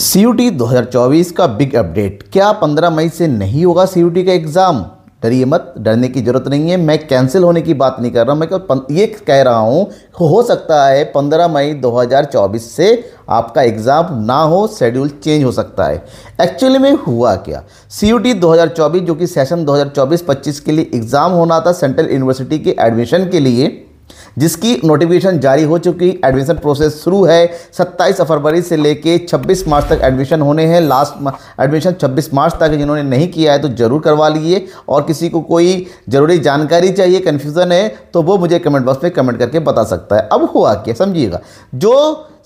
सी U T दो हज़ार चौबीस का बिग अपडेट क्या पंद्रह मई से नहीं होगा सी यू टी का एग्ज़ाम डरिए मत डरने की ज़रूरत नहीं है मैं कैंसिल होने की बात नहीं कर रहा मैं ये कह रहा हूँ हो सकता है पंद्रह मई 2024 से आपका एग्ज़ाम ना हो शेड्यूल चेंज हो सकता है एक्चुअली में हुआ क्या सी यू टी जो कि सेशन 2024-25 के लिए एग्ज़ाम होना था सेंट्रल यूनिवर्सिटी के एडमिशन के लिए जिसकी नोटिफिकेशन जारी हो चुकी एडमिशन प्रोसेस शुरू है 27 फरवरी से लेके 26 मार्च तक एडमिशन होने हैं लास्ट एडमिशन 26 मार्च तक जिन्होंने नहीं किया है तो ज़रूर करवा लीजिए और किसी को कोई ज़रूरी जानकारी चाहिए कन्फ्यूज़न है तो वो मुझे कमेंट बॉक्स में कमेंट करके बता सकता है अब हुआ क्या समझिएगा जो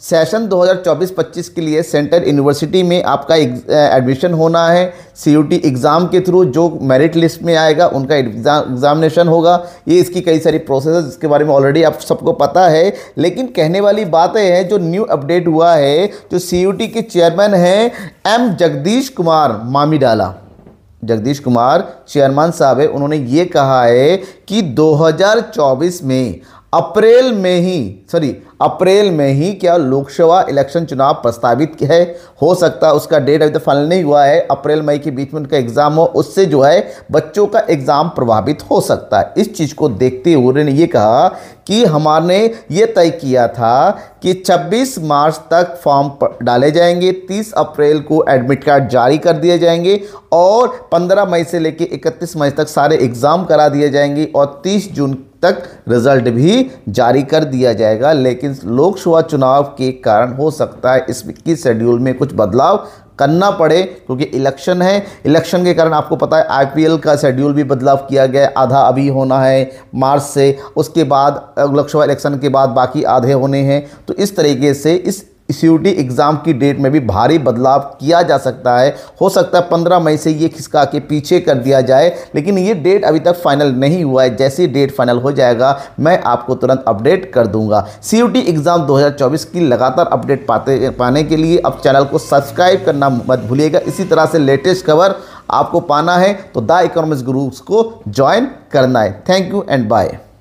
सेशन 2024-25 के लिए सेंट्रल यूनिवर्सिटी में आपका एडमिशन होना है सी एग्ज़ाम के थ्रू जो मेरिट लिस्ट में आएगा उनका एग्जामिनेशन होगा ये इसकी कई सारी प्रोसेस जिसके बारे में ऑलरेडी जानकारी आप सबको पता है लेकिन कहने वाली बातें हैं जो न्यू अपडेट हुआ है जो सी के चेयरमैन हैं एम जगदीश कुमार मामीडाला जगदीश कुमार चेयरमैन साहब है उन्होंने ये कहा है कि 2024 में अप्रैल में ही सॉरी अप्रैल में ही क्या लोकसभा इलेक्शन चुनाव प्रस्तावित है हो सकता है उसका डेट अभी तो फाइनल नहीं हुआ है अप्रैल मई के बीच में उनका एग्ज़ाम हो उससे जो है बच्चों का एग्ज़ाम प्रभावित हो सकता है इस चीज़ को देखते हुए उन्होंने ये कहा कि हमारे ये तय किया था कि 26 मार्च तक फॉर्म डाले जाएंगे 30 अप्रैल को एडमिट कार्ड जारी कर दिए जाएंगे और 15 मई से लेकर 31 मई तक सारे एग्ज़ाम करा दिए जाएंगे और 30 जून तक रिजल्ट भी जारी कर दिया जाएगा लेकिन लोकसभा चुनाव के कारण हो सकता है इस की शेड्यूल में कुछ बदलाव करना पड़े क्योंकि इलेक्शन है इलेक्शन के कारण आपको पता है आईपीएल का शेड्यूल भी बदलाव किया गया है आधा अभी होना है मार्च से उसके बाद लोकसभा इलेक्शन के बाद बाकी आधे होने हैं तो इस तरीके से इस सी एग्ज़ाम की डेट में भी भारी बदलाव किया जा सकता है हो सकता है पंद्रह मई से ये खिसका के पीछे कर दिया जाए लेकिन ये डेट अभी तक फाइनल नहीं हुआ है जैसे डेट फाइनल हो जाएगा मैं आपको तुरंत अपडेट कर दूंगा सी एग्ज़ाम 2024 की लगातार अपडेट पाते पाने के लिए अब चैनल को सब्सक्राइब करना मत भूलिएगा इसी तरह से लेटेस्ट खबर आपको पाना है तो द इकोनॉमिक ग्रुप्स को ज्वाइन करना है थैंक यू एंड बाय